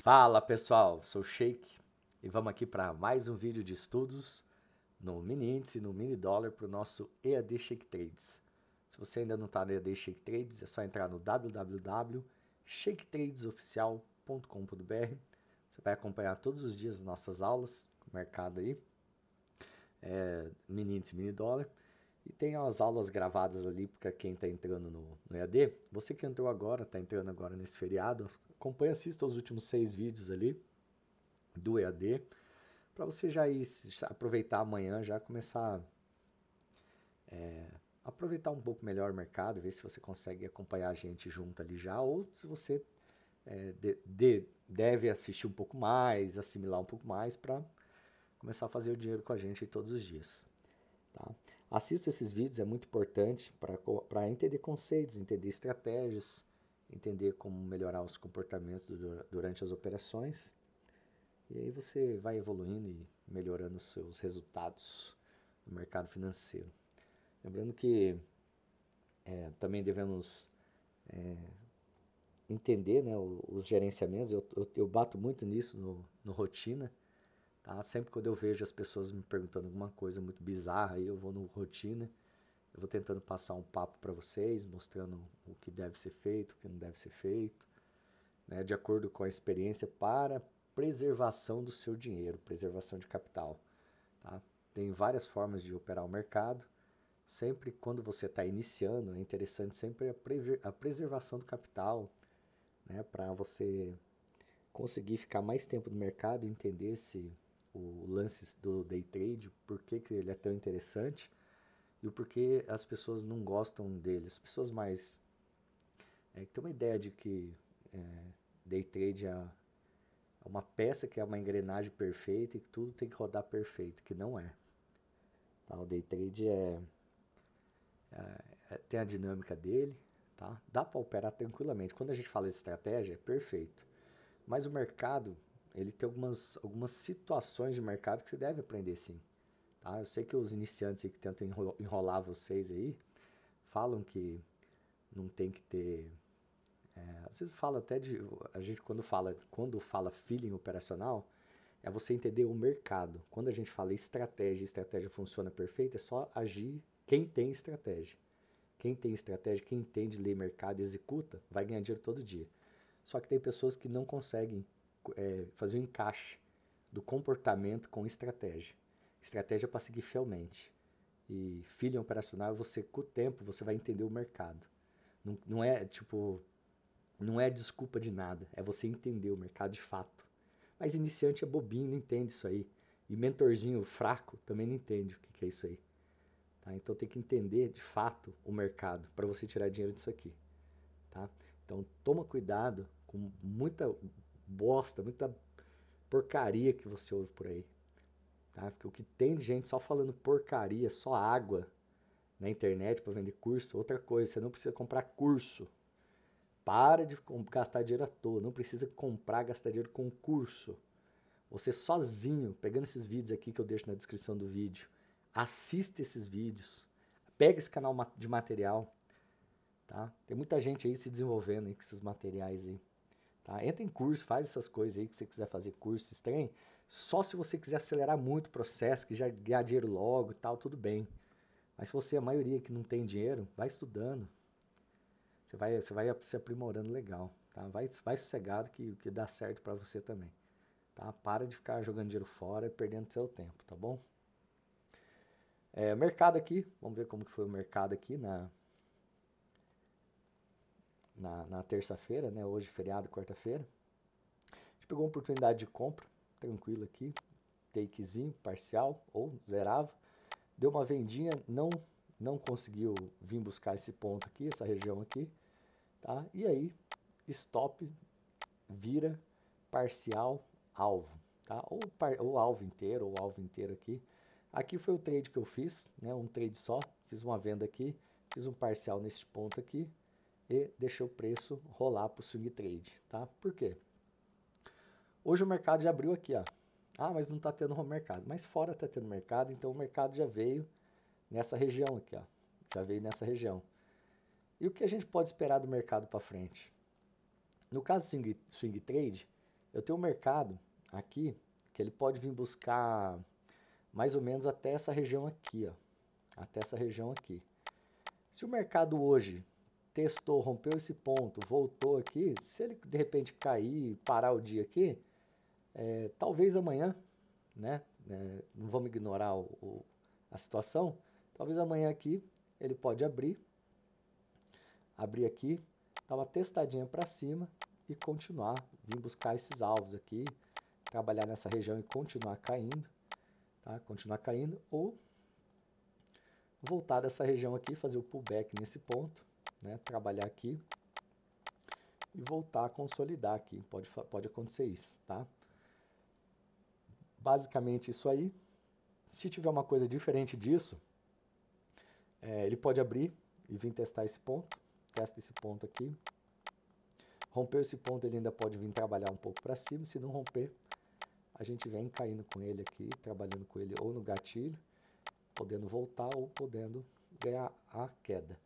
Fala pessoal, sou Shake e vamos aqui para mais um vídeo de estudos no mini índice, no mini dólar para o nosso EAD Shake Trades. Se você ainda não está no EAD Shake Trades, é só entrar no www.shaketradesoficial.com.br. Você vai acompanhar todos os dias nossas aulas, mercado aí, é, mini índice, mini dólar. E tem as aulas gravadas ali para quem está entrando no, no, EAD. Você que entrou agora, está entrando agora nesse feriado, acompanha, assista os últimos seis vídeos ali do EAD, para você já ir aproveitar amanhã, já começar é, aproveitar um pouco melhor o mercado, ver se você consegue acompanhar a gente junto ali já, ou se você é, de, de, deve assistir um pouco mais, assimilar um pouco mais para começar a fazer o dinheiro com a gente todos os dias. Tá? Assista esses vídeos, é muito importante para entender conceitos, entender estratégias, entender como melhorar os comportamentos durante as operações. E aí você vai evoluindo e melhorando os seus resultados no mercado financeiro. Lembrando que é, também devemos é, entender né, os gerenciamentos. Eu, eu, eu, bato muito nisso no, no rotina. Tá? Sempre quando eu vejo as pessoas me perguntando alguma coisa muito bizarra, eu vou no rotina eu vou tentando passar um papo para vocês, mostrando o que deve ser feito, o que não deve ser feito, né, de acordo com a experiência para preservação do seu dinheiro, preservação de capital. Tá? Tem várias formas de operar o mercado. Sempre quando você está iniciando, é interessante sempre a, a preservação do capital, né, para você conseguir ficar mais tempo no mercado e entender se o lance do day trade, por que, que ele é tão interessante e o porquê as pessoas não gostam dele. As pessoas mais. É, tem uma ideia de que é, day trade é, é uma peça que é uma engrenagem perfeita e que tudo tem que rodar perfeito, que não é. Tá, o day trade é, é, é tem a dinâmica dele, tá? dá para operar tranquilamente. Quando a gente fala de estratégia, é perfeito. Mas o mercado, ele tem algumas, algumas situações de mercado que você deve aprender sim. Ah, eu sei que os iniciantes que tentam enrolar vocês aí falam que não tem que ter. É, às vezes fala até de. A gente quando fala, quando fala feeling operacional, é você entender o mercado. Quando a gente fala estratégia, estratégia funciona perfeita, é só agir quem tem estratégia. Quem tem estratégia, quem entende ler mercado, executa, vai ganhar dinheiro todo dia. Só que tem pessoas que não conseguem é, fazer o um encaixe do comportamento com estratégia estratégia para seguir fielmente. E feeling operacional, você com o tempo você vai entender o mercado. Não, não é tipo não é desculpa de nada, é você entender o mercado de fato. Mas iniciante é bobinho, não entende isso aí. E mentorzinho fraco também não entende o que, que é isso aí. Tá? Então tem que entender de fato o mercado para você tirar dinheiro disso aqui. Tá? Então toma cuidado com muita bosta, muita porcaria que você ouve por aí. Tá? Porque o que tem de gente só falando porcaria, só água na internet para vender curso, outra coisa, você não precisa comprar curso. Para de gastar dinheiro à toa, não precisa comprar, gastar dinheiro com curso. Você sozinho, pegando esses vídeos aqui que eu deixo na descrição do vídeo, assista esses vídeos, pega esse canal de material, tá? Tem muita gente aí se desenvolvendo aí com esses materiais aí, tá? Entra em curso, faz essas coisas aí que você quiser fazer curso, estranho. Só se você quiser acelerar muito o processo, que já ganhar dinheiro logo e tal, tudo bem. Mas se você a maioria que não tem dinheiro, vai estudando. Você vai, você vai se aprimorando legal, tá? Vai, vai sossegado que, que dá certo para você também, tá? Para de ficar jogando dinheiro fora e perdendo seu tempo, tá bom? É, mercado aqui, vamos ver como que foi o mercado aqui na, na, na terça-feira, né? Hoje feriado, quarta-feira. A gente pegou uma oportunidade de compra, tranquilo aqui, takezinho parcial ou zerava. Deu uma vendinha, não não conseguiu vir buscar esse ponto aqui, essa região aqui, tá? E aí stop vira parcial alvo, tá? Ou, par, ou alvo inteiro, ou alvo inteiro aqui. Aqui foi o trade que eu fiz, né? Um trade só, fiz uma venda aqui, fiz um parcial nesse ponto aqui e deixei o preço rolar para o swing trade, tá? Por quê? Hoje o mercado já abriu aqui, ó. Ah, mas não está tendo home mercado. Mas fora está tendo mercado, então o mercado já veio nessa região aqui, ó. Já veio nessa região. E o que a gente pode esperar do mercado para frente? No caso swing, swing trade, eu tenho um mercado aqui que ele pode vir buscar mais ou menos até essa região aqui, ó. Até essa região aqui. Se o mercado hoje testou, rompeu esse ponto, voltou aqui, se ele de repente cair, parar o dia aqui, é, talvez amanhã, né? É, não vamos ignorar o, o, a situação. Talvez amanhã aqui ele pode abrir, abrir aqui, dar uma testadinha para cima e continuar, vir buscar esses alvos aqui, trabalhar nessa região e continuar caindo, tá? Continuar caindo ou voltar dessa região aqui, fazer o pullback nesse ponto, né? Trabalhar aqui e voltar a consolidar aqui. Pode, pode acontecer isso, tá? basicamente isso aí. Se tiver uma coisa diferente disso, é, ele pode abrir e vir testar esse ponto. Testa esse ponto aqui. Romper esse ponto, ele ainda pode vir trabalhar um pouco para cima. Se não romper, a gente vem caindo com ele aqui, trabalhando com ele ou no gatilho, podendo voltar ou podendo ganhar a queda.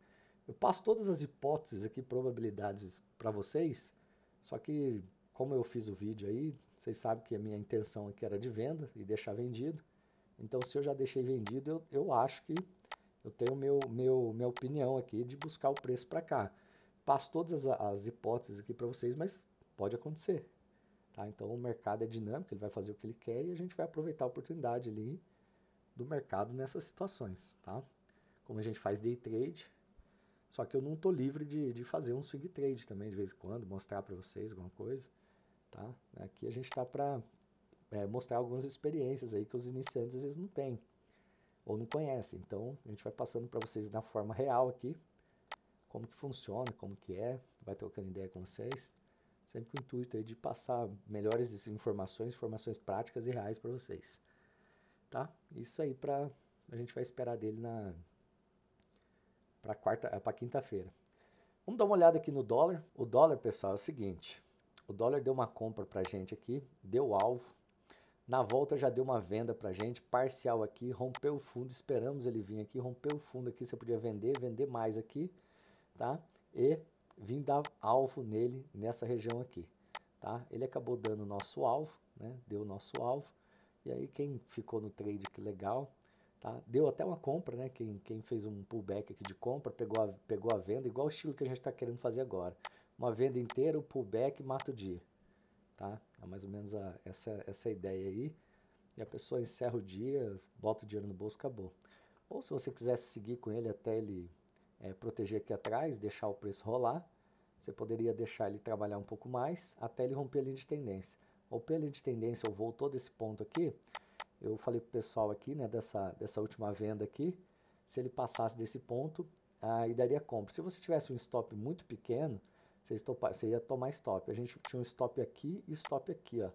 Eu passo todas as hipóteses aqui, probabilidades para vocês, só que como eu fiz o vídeo aí, vocês sabem que a minha intenção aqui era de venda e deixar vendido. Então, se eu já deixei vendido, eu, eu acho que eu tenho meu, meu, minha opinião aqui de buscar o preço para cá. Passo todas as, as hipóteses aqui para vocês, mas pode acontecer. Tá? Então, o mercado é dinâmico, ele vai fazer o que ele quer e a gente vai aproveitar a oportunidade ali do mercado nessas situações. Tá? Como a gente faz day trade, só que eu não estou livre de, de fazer um swing trade também de vez em quando, mostrar para vocês alguma coisa. Tá? Aqui a gente está para é, mostrar algumas experiências aí que os iniciantes às vezes não têm ou não conhecem. Então a gente vai passando para vocês na forma real aqui como que funciona, como que é, vai trocando ideia com vocês, sempre com o intuito aí de passar melhores informações, informações práticas e reais para vocês. Tá? Isso aí para a gente vai esperar dele na para quarta, para quinta-feira. Vamos dar uma olhada aqui no dólar. O dólar, pessoal, é o seguinte, o dólar deu uma compra para gente aqui, deu alvo. Na volta já deu uma venda para gente, parcial aqui, rompeu o fundo, esperamos ele vir aqui, rompeu o fundo aqui, você podia vender, vender mais aqui, tá? E vim dar alvo nele nessa região aqui, tá? Ele acabou dando o nosso alvo, né? Deu o nosso alvo. E aí quem ficou no trade que legal, tá? Deu até uma compra, né? Quem, quem fez um pullback aqui de compra, pegou a, pegou a venda, igual o estilo que a gente está querendo fazer agora uma venda inteira, o pullback mata o dia. Tá? É mais ou menos a, essa, essa ideia aí. E a pessoa encerra o dia, bota o dinheiro no bolso, acabou. Ou se você quiser seguir com ele até ele é, proteger aqui atrás, deixar o preço rolar, você poderia deixar ele trabalhar um pouco mais até ele romper a linha de tendência. Romper a linha de tendência, eu vou todo esse ponto aqui, eu falei pro pessoal aqui, né, dessa, dessa última venda aqui, se ele passasse desse ponto, aí daria compra. Se você tivesse um stop muito pequeno, você, ia tomar stop. A gente tinha um stop aqui e stop aqui, ó.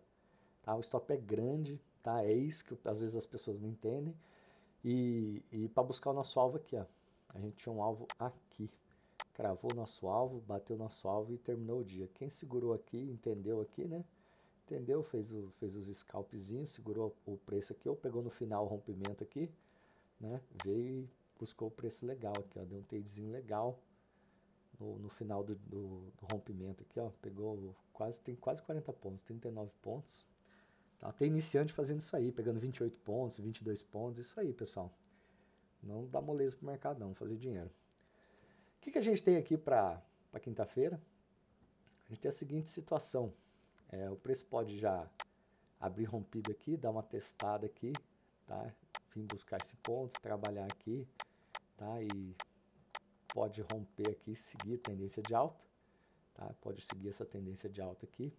Tá? O stop é grande, tá? É isso que às vezes as pessoas não entendem. E, e para buscar o nosso alvo aqui, ó. A gente tinha um alvo aqui. Cravou nosso alvo, bateu nosso alvo e terminou o dia. Quem segurou aqui, entendeu aqui, né? Entendeu? Fez, o, fez os scalpzinhos, segurou o preço aqui, ou pegou no final o rompimento aqui, né? Veio e buscou o preço legal aqui, ó. Deu um tradezinho legal no, no final do, do, do, rompimento aqui, ó, pegou quase, tem quase 40 pontos, 39 pontos. Tá, iniciante fazendo isso aí, pegando 28 pontos, 22 pontos, isso aí, pessoal. Não dá moleza pro mercado não, fazer dinheiro. O que, que a gente tem aqui para quinta-feira? A gente tem a seguinte situação. É, o preço pode já abrir rompido aqui, dar uma testada aqui, tá? Vim buscar esse ponto, trabalhar aqui, tá? E pode romper aqui e seguir a tendência de alta, tá? Pode seguir essa tendência de alta aqui,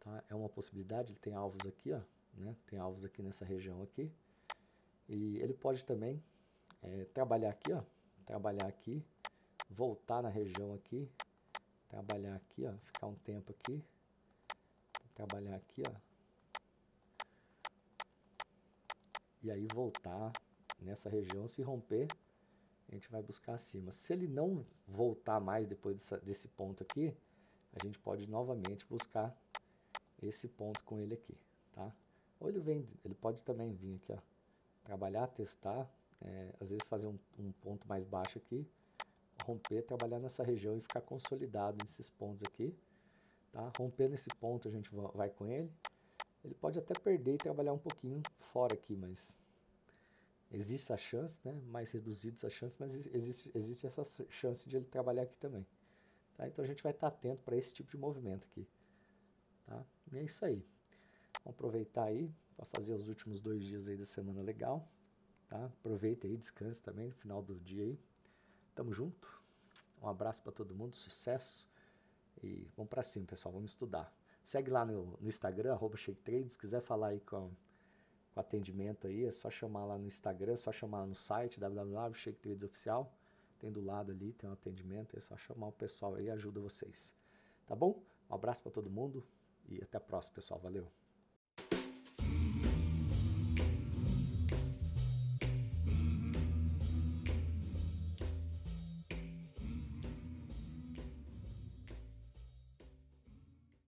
tá? É uma possibilidade, ele tem alvos aqui, ó, né? Tem alvos aqui nessa região aqui. E ele pode também é, trabalhar aqui, ó, trabalhar aqui, voltar na região aqui, trabalhar aqui, ó, ficar um tempo aqui, trabalhar aqui, ó. E aí voltar nessa região, se romper, a gente vai buscar acima. Se ele não voltar mais depois dessa, desse ponto aqui, a gente pode novamente buscar esse ponto com ele aqui, tá? Ou ele vem, ele pode também vir aqui, ó, trabalhar, testar, é, às vezes fazer um, um ponto mais baixo aqui, romper, trabalhar nessa região e ficar consolidado nesses pontos aqui, tá? Romper nesse ponto a gente vai com ele. Ele pode até perder e trabalhar um pouquinho fora aqui, mas existe a chance, né? mais reduzidos essa chance, mas existe, existe essa chance de ele trabalhar aqui também. Tá? Então a gente vai estar atento para esse tipo de movimento aqui. Tá? E é isso aí. Vamos aproveitar aí para fazer os últimos dois dias aí da semana legal. Tá? Aproveita aí, descanse também no final do dia aí. Tamo junto. Um abraço para todo mundo, sucesso. E vamos para cima, pessoal. Vamos estudar. Segue lá no, no Instagram, arroba Se quiser falar aí com atendimento aí, é só chamar lá no Instagram, é só chamar no site www.shaketreads.oficial. Tem do lado ali, tem um atendimento, é só chamar o pessoal aí, ajuda vocês. Tá bom? Um abraço para todo mundo e até a próxima, pessoal. Valeu!